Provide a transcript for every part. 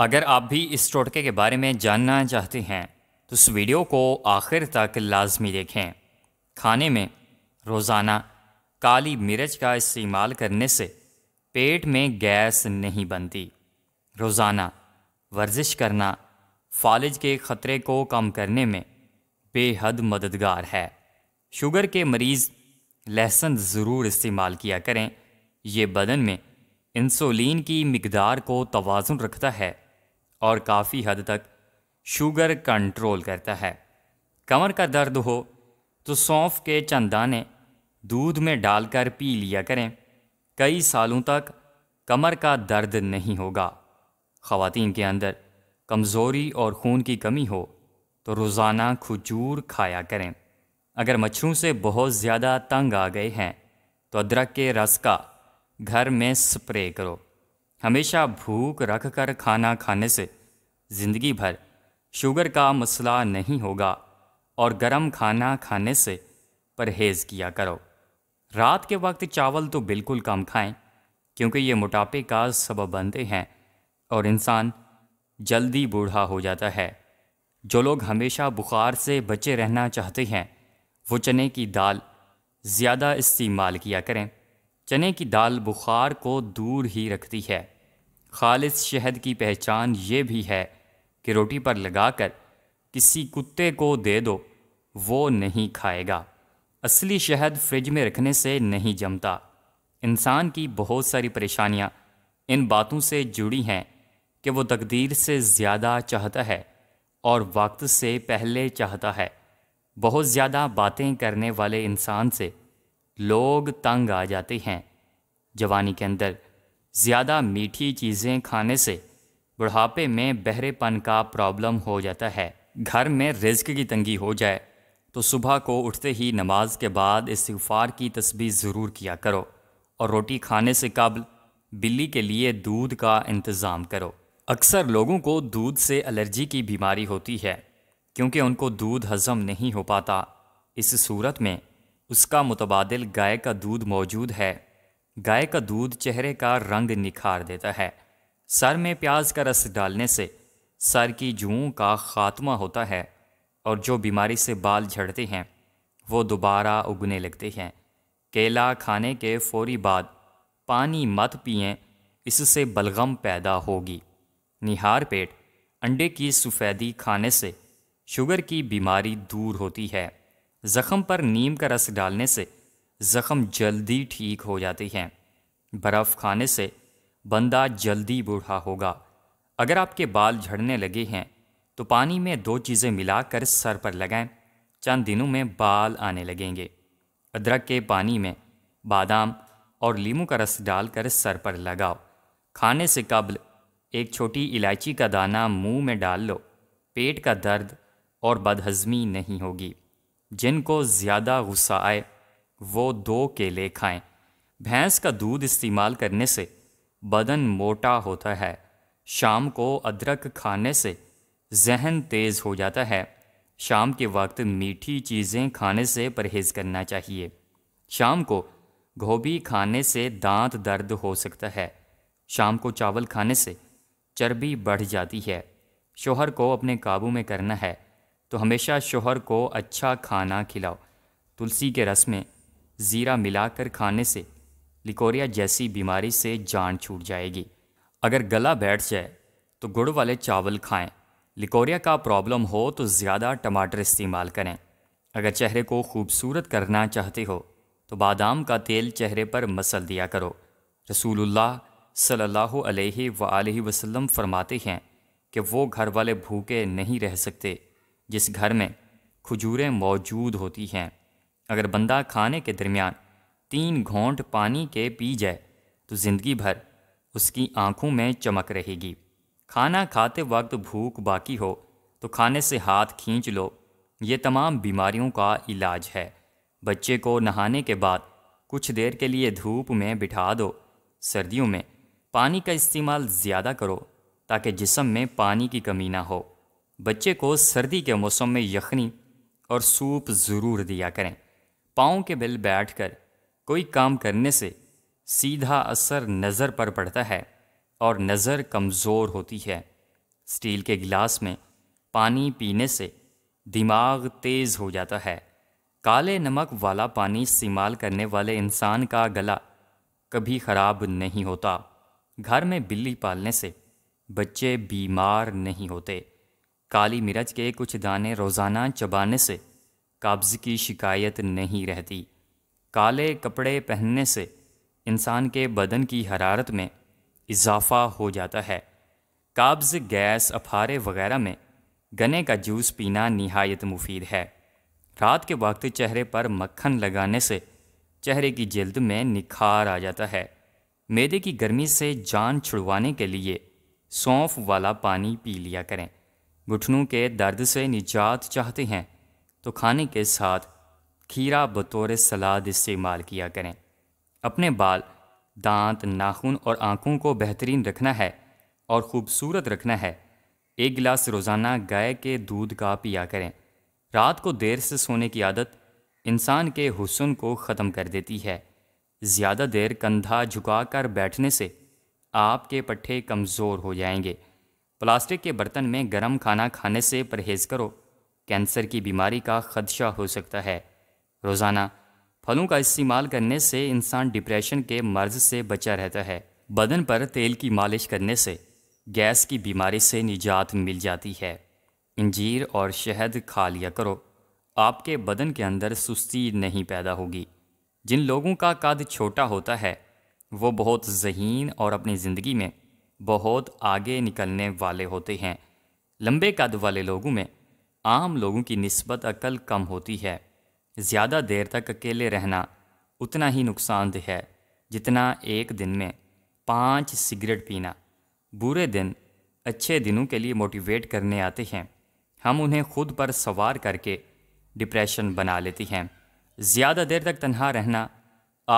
अगर आप भी इस टोटके के बारे में जानना चाहते हैं तो इस वीडियो को आखिर तक लाजमी देखें खाने में रोज़ाना काली मिर्च का इस्तेमाल करने से पेट में गैस नहीं बनती रोज़ाना वर्जिश करना फालिज के ख़तरे को कम करने में बेहद मददगार है शुगर के मरीज़ लहसुन ज़रूर इस्तेमाल किया करें ये बदन में इंसुलिन की मकदार को तोज़ुन रखता है और काफ़ी हद तक शुगर कंट्रोल करता है कमर का दर्द हो तो सौंफ के चंद दाने दूध में डालकर पी लिया करें कई सालों तक कमर का दर्द नहीं होगा ख़वातीन के अंदर कमज़ोरी और खून की कमी हो तो रोज़ाना खजूर खाया करें अगर मच्छरों से बहुत ज़्यादा तंग आ गए हैं तो अदरक के रस का घर में स्प्रे करो हमेशा भूख रख कर खाना खाने से ज़िंदगी भर शुगर का मसला नहीं होगा और गरम खाना खाने से परहेज़ किया करो रात के वक्त चावल तो बिल्कुल कम खाएं क्योंकि ये मोटापे का सबब बनते हैं और इंसान जल्दी बूढ़ा हो जाता है जो लोग हमेशा बुखार से बचे रहना चाहते हैं वो चने की दाल ज़्यादा इस्तेमाल किया करें चने की दाल बुखार को दूर ही रखती है खालिद शहद की पहचान ये भी है कि रोटी पर लगाकर किसी कुत्ते को दे दो वो नहीं खाएगा असली शहद फ्रिज में रखने से नहीं जमता इंसान की बहुत सारी परेशानियाँ इन बातों से जुड़ी हैं कि वो तकदीर से ज़्यादा चाहता है और वक्त से पहले चाहता है बहुत ज़्यादा बातें करने वाले इंसान से लोग तंग आ जाते हैं जवानी के अंदर ज़्यादा मीठी चीज़ें खाने से बुढ़ापे में बहरेपन का प्रॉब्लम हो जाता है घर में रिज्क की तंगी हो जाए तो सुबह को उठते ही नमाज के बाद इस्तफार की तस्बी ज़रूर किया करो और रोटी खाने से कबल बिल्ली के लिए दूध का इंतज़ाम करो अक्सर लोगों को दूध से एलर्जी की बीमारी होती है क्योंकि उनको दूध हजम नहीं हो पाता इस सूरत में उसका मुतबाद गाय का दूध मौजूद है गाय का दूध चेहरे का रंग निखार देता है सर में प्याज का रस डालने से सर की जूं का खात्मा होता है और जो बीमारी से बाल झड़ते हैं वो दोबारा उगने लगते हैं केला खाने के फौरी बाद पानी मत पिएं इससे बलगम पैदा होगी निहार पेट अंडे की सफ़ेदी खाने से शुगर की बीमारी दूर होती है ज़ख़म पर नीम का रस डालने से ज़ख़म जल्दी ठीक हो जाते हैं बर्फ़ खाने से बंदा जल्दी बूढ़ा होगा अगर आपके बाल झड़ने लगे हैं तो पानी में दो चीज़ें मिलाकर सर पर लगाएं चंद दिनों में बाल आने लगेंगे अदरक के पानी में बादाम और लीमू का रस डालकर सर पर लगाओ खाने से कबल एक छोटी इलायची का दाना मुंह में डाल लो पेट का दर्द और बदहजमी नहीं होगी जिनको ज़्यादा गुस्सा आए वो दो केले खाएं। भैंस का दूध इस्तेमाल करने से बदन मोटा होता है शाम को अदरक खाने से जहन तेज़ हो जाता है शाम के वक्त मीठी चीज़ें खाने से परहेज़ करना चाहिए शाम को गोभी खाने से दांत दर्द हो सकता है शाम को चावल खाने से चर्बी बढ़ जाती है शोहर को अपने काबू में करना है तो हमेशा शोहर को अच्छा खाना खिलाओ तुलसी के रस में ज़ीरा मिलाकर खाने से लिकोरिया जैसी बीमारी से जान छूट जाएगी अगर गला बैठ जाए तो गुड़ वाले चावल खाएं। लिकोरिया का प्रॉब्लम हो तो ज़्यादा टमाटर इस्तेमाल करें अगर चेहरे को खूबसूरत करना चाहते हो तो बादाम का तेल चेहरे पर मसल दिया करो रसूलुल्लाह सल्लल्लाहु अलैहि अलैहि वसल्लम फरमाते हैं कि वो घर वाले भूखे नहीं रह सकते जिस घर में खजूरें मौजूद होती हैं अगर बंदा खाने के दरमियान तीन घोंट पानी के पी जाए तो ज़िंदगी भर उसकी आँखों में चमक रहेगी खाना खाते वक्त भूख बाकी हो तो खाने से हाथ खींच लो ये तमाम बीमारियों का इलाज है बच्चे को नहाने के बाद कुछ देर के लिए धूप में बिठा दो सर्दियों में पानी का इस्तेमाल ज़्यादा करो ताकि जिसम में पानी की कमी ना हो बच्चे को सर्दी के मौसम में यखनी और सूप ज़रूर दिया करें पाँव के बल बैठकर कोई काम करने से सीधा असर नज़र पर पड़ता है और नज़र कमज़ोर होती है स्टील के गिलास में पानी पीने से दिमाग तेज़ हो जाता है काले नमक वाला पानी इस्तेमाल करने वाले इंसान का गला कभी ख़राब नहीं होता घर में बिल्ली पालने से बच्चे बीमार नहीं होते काली मिर्च के कुछ दाने रोज़ाना चबाने से कब्ज़ की शिकायत नहीं रहती काले कपड़े पहनने से इंसान के बदन की हरारत में इजाफा हो जाता है काब्ज़ गैस अफारे वगैरह में गने का जूस पीना नहायत मुफीद है रात के वक्त चेहरे पर मक्खन लगाने से चेहरे की जल्द में निखार आ जाता है मेदे की गर्मी से जान छुड़वाने के लिए सौंफ वाला पानी पी लिया करें घुटनों के दर्द से निजात चाहते हैं तो खाने के साथ खीरा बतौर सलाद इस्तेमाल किया करें अपने बाल दांत नाखून और आँखों को बेहतरीन रखना है और ख़ूबसूरत रखना है एक गिलास रोज़ाना गाय के दूध का पिया करें रात को देर से सोने की आदत इंसान के हुसन को ख़त्म कर देती है ज़्यादा देर कंधा झुकाकर बैठने से आपके पट्टे कमज़ोर हो जाएंगे प्लास्टिक के बर्तन में गर्म खाना खाने से परहेज़ करो कैंसर की बीमारी का खदशा हो सकता है रोज़ाना फलों का इस्तेमाल करने से इंसान डिप्रेशन के मर्ज से बचा रहता है बदन पर तेल की मालिश करने से गैस की बीमारी से निजात मिल जाती है इंजीर और शहद खा लिया करो आपके बदन के अंदर सुस्ती नहीं पैदा होगी जिन लोगों का कद छोटा होता है वो बहुत जहीन और अपनी ज़िंदगी में बहुत आगे निकलने वाले होते हैं लंबे कद वाले लोगों में आम लोगों की नस्बत अकल कम होती है ज़्यादा देर तक अकेले रहना उतना ही नुकसानद है जितना एक दिन में पाँच सिगरेट पीना बुरे दिन अच्छे दिनों के लिए मोटिवेट करने आते हैं हम उन्हें खुद पर सवार करके डिप्रेशन बना लेती हैं ज़्यादा देर तक तन्हा रहना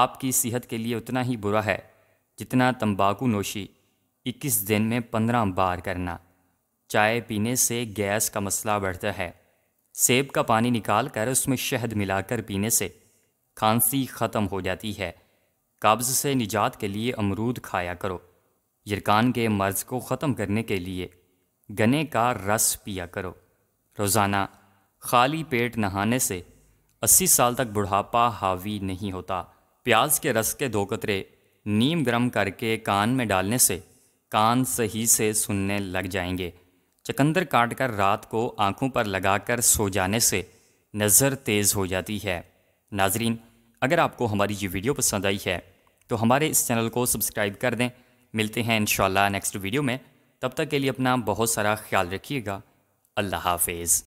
आपकी सेहत के लिए उतना ही बुरा है जितना तंबाकू नोशी 21 दिन में 15 बार करना चाय पीने से गैस का मसला बढ़ता है सेब का पानी निकाल कर उसमें शहद मिलाकर पीने से खांसी ख़त्म हो जाती है कब्ज़ से निजात के लिए अमरूद खाया करो यरकान के मर्ज़ को ख़त्म करने के लिए गने का रस पिया करो रोज़ाना खाली पेट नहाने से अस्सी साल तक बुढ़ापा हावी नहीं होता प्याज के रस के दो कतरे नीम गर्म करके कान में डालने से कान सही से सुनने लग जाएंगे चकंदर काट कर रात को आंखों पर लगाकर सो जाने से नज़र तेज़ हो जाती है नाजरीन अगर आपको हमारी ये वीडियो पसंद आई है तो हमारे इस चैनल को सब्सक्राइब कर दें मिलते हैं इन नेक्स्ट वीडियो में तब तक के लिए अपना बहुत सारा ख्याल रखिएगा अल्लाह हाफिज़